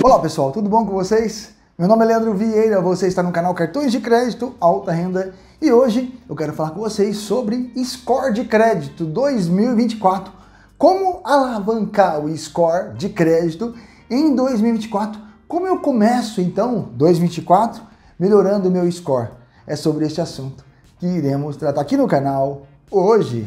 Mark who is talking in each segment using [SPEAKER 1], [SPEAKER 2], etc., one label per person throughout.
[SPEAKER 1] Olá pessoal, tudo bom com vocês? Meu nome é Leandro Vieira, você está no canal Cartões de Crédito Alta Renda e hoje eu quero falar com vocês sobre Score de Crédito 2024. Como alavancar o Score de Crédito em 2024? Como eu começo então 2024 melhorando o meu Score? É sobre este assunto que iremos tratar aqui no canal hoje.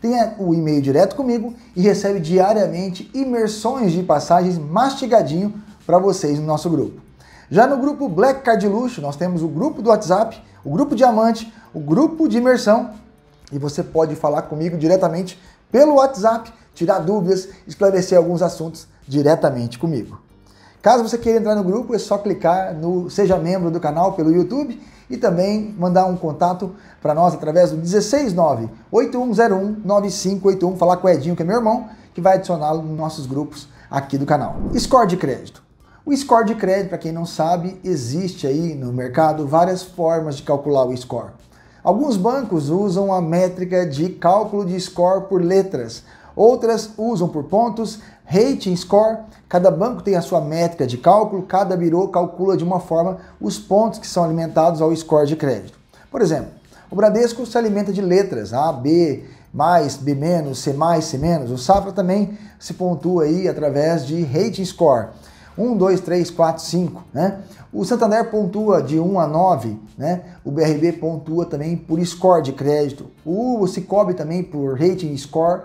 [SPEAKER 1] tenha o e-mail direto comigo e recebe diariamente imersões de passagens mastigadinho para vocês no nosso grupo. Já no grupo Black Card Luxo, nós temos o grupo do WhatsApp, o grupo Diamante, o grupo de imersão e você pode falar comigo diretamente pelo WhatsApp, tirar dúvidas, esclarecer alguns assuntos diretamente comigo. Caso você queira entrar no grupo, é só clicar no Seja Membro do canal pelo YouTube e também mandar um contato para nós através do 169 8101 9581, falar com o Edinho, que é meu irmão, que vai adicioná-lo nos nossos grupos aqui do canal. Score de crédito. O score de crédito, para quem não sabe, existe aí no mercado várias formas de calcular o score. Alguns bancos usam a métrica de cálculo de score por letras, Outras usam por pontos, rating score. Cada banco tem a sua métrica de cálculo, cada birô calcula de uma forma os pontos que são alimentados ao score de crédito. Por exemplo, o Bradesco se alimenta de letras A, B, mais, B menos, C mais, C menos. O Safra também se pontua aí através de rating score. 1, 2, 3, 4, 5, né? O Santander pontua de 1 a 9, né? O BRB pontua também por score de crédito. O Cicobi também por rating score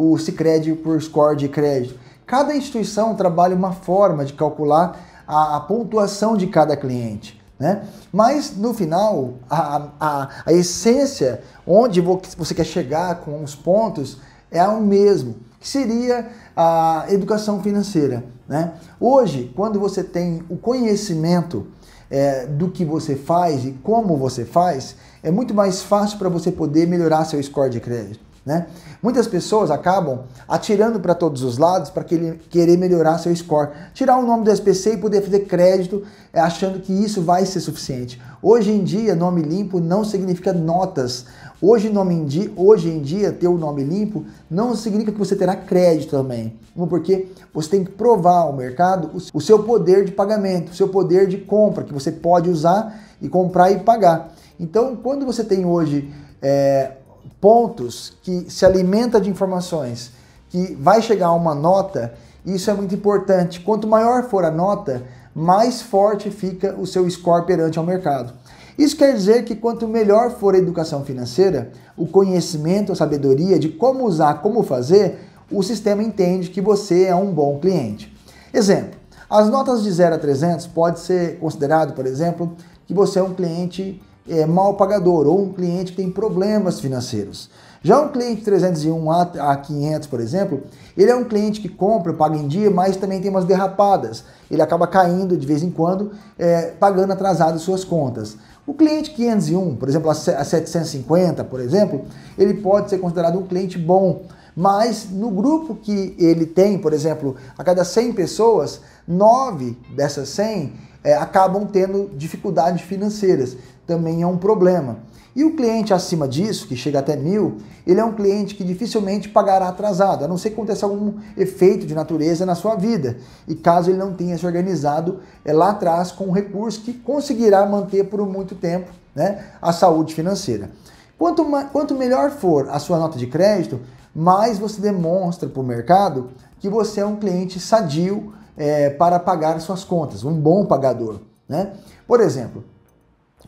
[SPEAKER 1] o Sicredi por score de crédito. Cada instituição trabalha uma forma de calcular a, a pontuação de cada cliente. Né? Mas no final, a, a, a, essência onde você quer chegar com os pontos é o mesmo, que seria a educação financeira. Né? Hoje, quando você tem o conhecimento é, do que você faz e como você faz, é muito mais fácil para você poder melhorar seu score de crédito. Né? Muitas pessoas acabam atirando para todos os lados para querer melhorar seu score, tirar o nome do SPC e poder fazer crédito é, achando que isso vai ser suficiente. Hoje em dia, nome limpo não significa notas. Hoje, nome em dia, hoje em dia, ter o nome limpo não significa que você terá crédito também, porque você tem que provar ao mercado o seu poder de pagamento, o seu poder de compra que você pode usar e comprar e pagar. Então, quando você tem hoje é, pontos, que se alimenta de informações, que vai chegar a uma nota, isso é muito importante. Quanto maior for a nota, mais forte fica o seu score perante ao mercado. Isso quer dizer que quanto melhor for a educação financeira, o conhecimento, a sabedoria de como usar, como fazer, o sistema entende que você é um bom cliente. Exemplo, as notas de 0 a 300 pode ser considerado, por exemplo, que você é um cliente é, mal pagador ou um cliente que tem problemas financeiros. Já um cliente 301 a 500, por exemplo, ele é um cliente que compra, paga em dia, mas também tem umas derrapadas. Ele acaba caindo de vez em quando, é, pagando atrasado suas contas. O cliente 501, por exemplo, a 750, por exemplo, ele pode ser considerado um cliente bom, mas no grupo que ele tem, por exemplo, a cada 100 pessoas, 9 dessas 100 é, acabam tendo dificuldades financeiras também é um problema. E o cliente acima disso, que chega até mil, ele é um cliente que dificilmente pagará atrasado, a não ser que aconteça algum efeito de natureza na sua vida. E caso ele não tenha se organizado é lá atrás com um recurso que conseguirá manter por muito tempo né, a saúde financeira. Quanto, quanto melhor for a sua nota de crédito, mais você demonstra para o mercado que você é um cliente sadio é, para pagar suas contas, um bom pagador. Né? Por exemplo,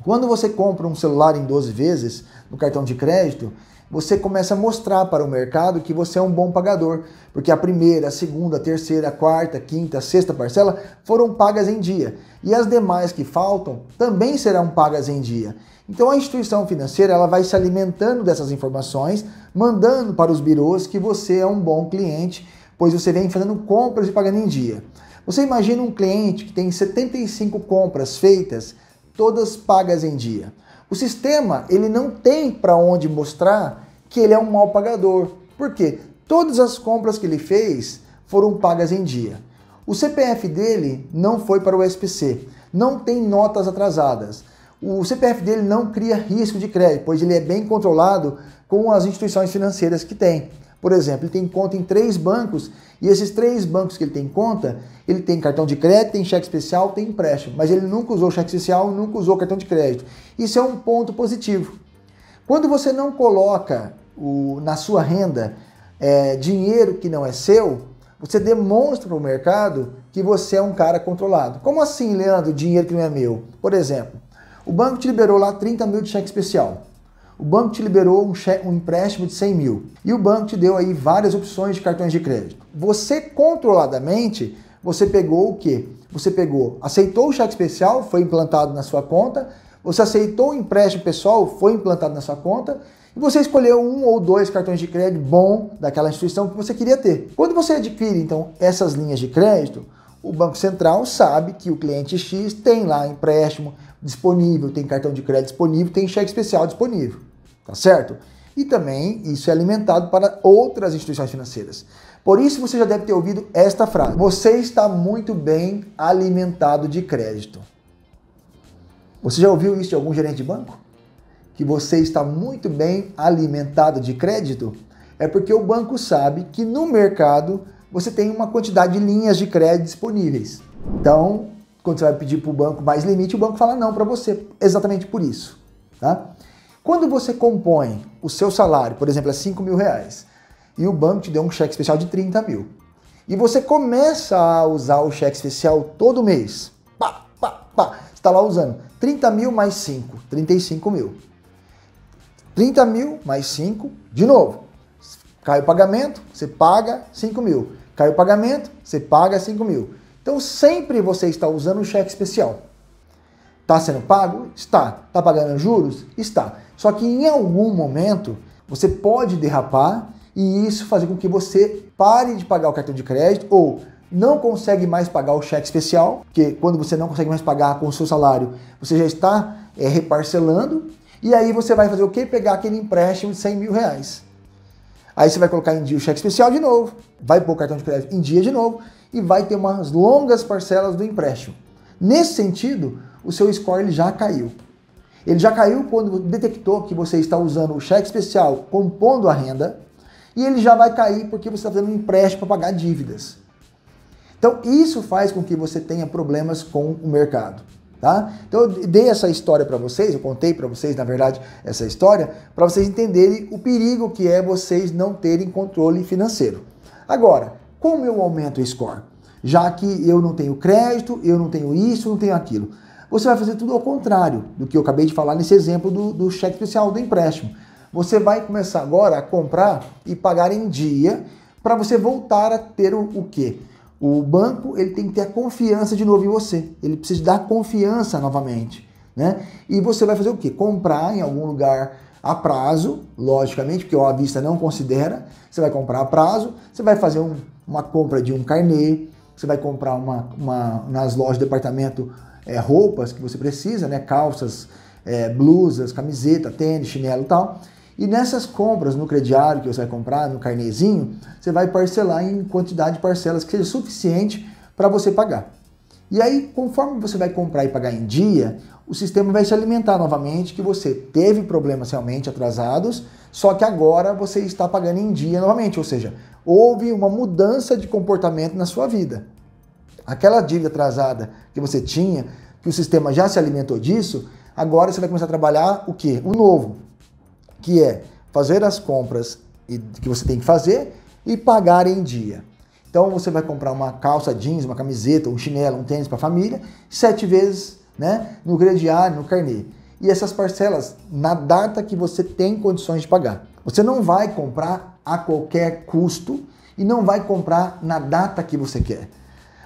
[SPEAKER 1] quando você compra um celular em 12 vezes no cartão de crédito, você começa a mostrar para o mercado que você é um bom pagador, porque a primeira, a segunda, a terceira, a quarta, a quinta, a sexta parcela foram pagas em dia, e as demais que faltam também serão pagas em dia. Então a instituição financeira ela vai se alimentando dessas informações, mandando para os birôs que você é um bom cliente, pois você vem fazendo compras e pagando em dia. Você imagina um cliente que tem 75 compras feitas todas pagas em dia. O sistema ele não tem para onde mostrar que ele é um mau pagador, porque todas as compras que ele fez foram pagas em dia. O CPF dele não foi para o SPC, não tem notas atrasadas. O CPF dele não cria risco de crédito, pois ele é bem controlado com as instituições financeiras que tem. Por exemplo, ele tem conta em três bancos e esses três bancos que ele tem conta, ele tem cartão de crédito, tem cheque especial, tem empréstimo, mas ele nunca usou cheque especial, nunca usou cartão de crédito. Isso é um ponto positivo. Quando você não coloca o, na sua renda é, dinheiro que não é seu, você demonstra para o mercado que você é um cara controlado. Como assim, Leandro, dinheiro que não é meu? Por exemplo, o banco te liberou lá 30 mil de cheque especial o banco te liberou um, um, empréstimo de 100 mil e o banco te deu aí várias opções de cartões de crédito. Você controladamente, você pegou o que? Você pegou, aceitou o cheque especial, foi implantado na sua conta, você aceitou o empréstimo pessoal, foi implantado na sua conta, e você escolheu um ou dois cartões de crédito bom daquela instituição que você queria ter. Quando você adquire então essas linhas de crédito, o Banco Central sabe que o cliente X tem lá empréstimo disponível, tem cartão de crédito disponível, tem cheque especial disponível tá certo? E também isso é alimentado para outras instituições financeiras. Por isso você já deve ter ouvido esta frase: você está muito bem alimentado de crédito. Você já ouviu isso de algum gerente de banco? Que você está muito bem alimentado de crédito? É porque o banco sabe que no mercado você tem uma quantidade de linhas de crédito disponíveis. Então, quando você vai pedir para o banco mais limite, o banco fala não para você, exatamente por isso. Tá? Quando você compõe o seu salário, por exemplo, é 5 mil reais, e o banco te deu um cheque especial de 30 mil, e você começa a usar o cheque especial todo mês, pá, pá, pá, está lá usando 30 mil mais 5, 35 mil. 30 mil mais 5, de novo. Cai o pagamento, você paga 5 mil. Cai o pagamento, você paga 5 mil. Então sempre você está usando o cheque especial. Está sendo pago? Está. Está pagando juros? Está. Só que em algum momento você pode derrapar e isso fazer com que você pare de pagar o cartão de crédito ou não consegue mais pagar o cheque especial, porque quando você não consegue mais pagar com o seu salário, você já está é, reparcelando, e aí você vai fazer o quê? Pegar aquele empréstimo de 100 mil reais. Aí você vai colocar em dia o cheque especial de novo, vai pôr o cartão de crédito em dia de novo e vai ter umas longas parcelas do empréstimo. Nesse sentido, o seu score ele já caiu. Ele já caiu quando detectou que você está usando o cheque especial compondo a renda, e ele já vai cair porque você está fazendo um empréstimo para pagar dívidas. Então, isso faz com que você tenha problemas com o mercado. Tá? Então, eu dei essa história para vocês, eu contei para vocês, na verdade, essa história, para vocês entenderem o perigo que é vocês não terem controle financeiro. Agora, como eu aumento o score? Já que eu não tenho crédito, eu não tenho isso, não tenho aquilo. Você vai fazer tudo ao contrário do que eu acabei de falar nesse exemplo do, do cheque especial do empréstimo. Você vai começar agora a comprar e pagar em dia para você voltar a ter o, o quê? O banco ele tem que ter a confiança de novo em você. Ele precisa dar confiança novamente. Né? E você vai fazer o quê? Comprar em algum lugar a prazo, logicamente, porque o vista não considera. Você vai comprar a prazo, você vai fazer um, uma compra de um carnê, você vai comprar uma, uma nas lojas de departamento é, roupas que você precisa, né? Calças, é, blusas, camiseta, tênis, chinelo e tal. E nessas compras, no crediário que você vai comprar, no carnezinho, você vai parcelar em quantidade de parcelas que seja suficiente para você pagar. E aí, conforme você vai comprar e pagar em dia, o sistema vai se alimentar novamente que você teve problemas realmente atrasados, só que agora você está pagando em dia novamente, ou seja, houve uma mudança de comportamento na sua vida. Aquela dívida atrasada que você tinha, que o sistema já se alimentou disso, agora você vai começar a trabalhar o que? O novo, que é fazer as compras que você tem que fazer e pagar em dia. Então você vai comprar uma calça jeans, uma camiseta, um chinelo, um tênis para a família, sete vezes né, no crediário, no carnê. E essas parcelas na data que você tem condições de pagar. Você não vai comprar a qualquer custo e não vai comprar na data que você quer.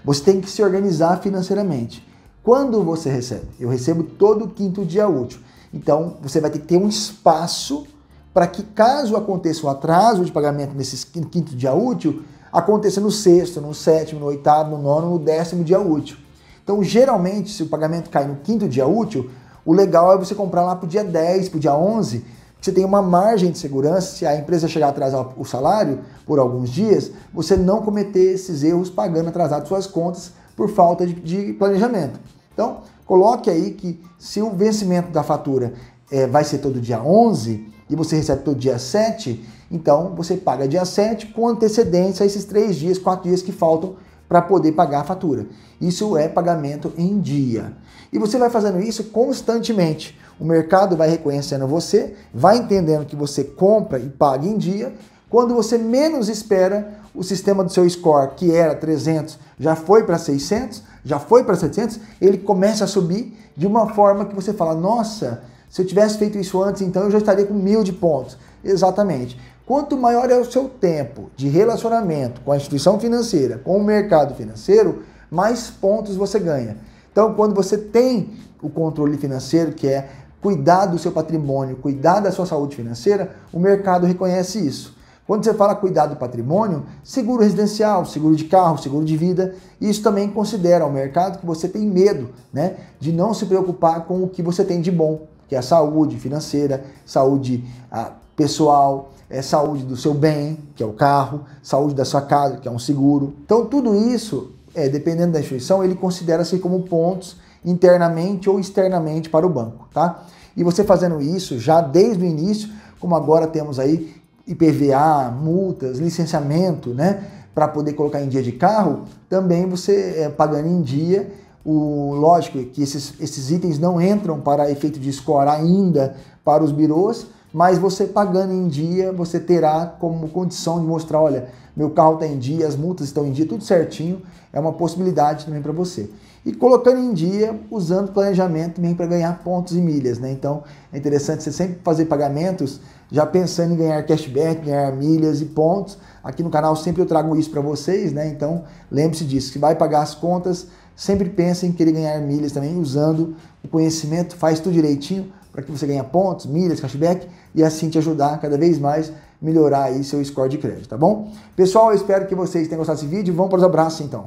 [SPEAKER 1] Você tem que se organizar financeiramente. Quando você recebe? Eu recebo todo quinto dia útil. Então, você vai ter que ter um espaço para que, caso aconteça um atraso de pagamento nesse quinto dia útil, aconteça no sexto, no sétimo, no oitavo, no nono, no décimo dia útil. Então, geralmente, se o pagamento cai no quinto dia útil, o legal é você comprar lá para o dia 10, para o dia 11, você tem uma margem de segurança se a empresa chegar a atrasar o salário por alguns dias, você não cometer esses erros pagando atrasado suas contas por falta de, de planejamento. Então, coloque aí que se o vencimento da fatura é, vai ser todo dia 11 e você recebe todo dia 7, então você paga dia 7 com antecedência a esses três dias, quatro dias que faltam para poder pagar a fatura. Isso é pagamento em dia. E você vai fazendo isso constantemente. O mercado vai reconhecendo você, vai entendendo que você compra e paga em dia. Quando você menos espera, o sistema do seu score, que era 300, já foi para 600, já foi para 700, ele começa a subir de uma forma que você fala: nossa, se eu tivesse feito isso antes, então eu já estaria com mil de pontos. Exatamente. Quanto maior é o seu tempo de relacionamento com a instituição financeira, com o mercado financeiro, mais pontos você ganha. Então, quando você tem o controle financeiro, que é cuidar do seu patrimônio, cuidar da sua saúde financeira, o mercado reconhece isso. Quando você fala cuidar do patrimônio, seguro residencial, seguro de carro, seguro de vida, isso também considera o mercado que você tem medo, né, de não se preocupar com o que você tem de bom, que é a saúde financeira, saúde ah, pessoal, é saúde do seu bem, que é o carro, saúde da sua casa, que é um seguro. Então, tudo isso, é, dependendo da instituição, ele considera-se como pontos internamente ou externamente para o banco, tá? E você fazendo isso já desde o início, como agora temos aí IPVA, multas, licenciamento, né? Para poder colocar em dia de carro, também você é, pagando em dia. O, lógico que esses, esses itens não entram para efeito de score ainda para os birôs, mas você pagando em dia, você terá como condição de mostrar, olha, meu carro está em dia, as multas estão em dia, tudo certinho, é uma possibilidade também para você. E colocando em dia, usando planejamento também para ganhar pontos e milhas, né? Então, é interessante você sempre fazer pagamentos já pensando em ganhar cashback, ganhar milhas e pontos. Aqui no canal sempre eu trago isso para vocês, né? Então, lembre-se disso, que vai pagar as contas, sempre pense em querer ganhar milhas também usando o conhecimento, faz tudo direitinho, para que você ganhe pontos, milhas, cashback e assim te ajudar cada vez mais melhorar aí seu score de crédito, tá bom? Pessoal, eu espero que vocês tenham gostado desse vídeo. Vamos para os abraços então.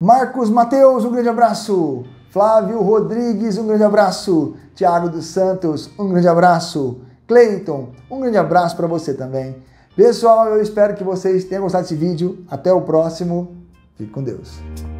[SPEAKER 1] Marcos Mateus, um grande abraço. Flávio Rodrigues, um grande abraço. Tiago dos Santos, um grande abraço. Cleiton, um grande abraço para você também. Pessoal, eu espero que vocês tenham gostado desse vídeo. Até o próximo. Fique com Deus.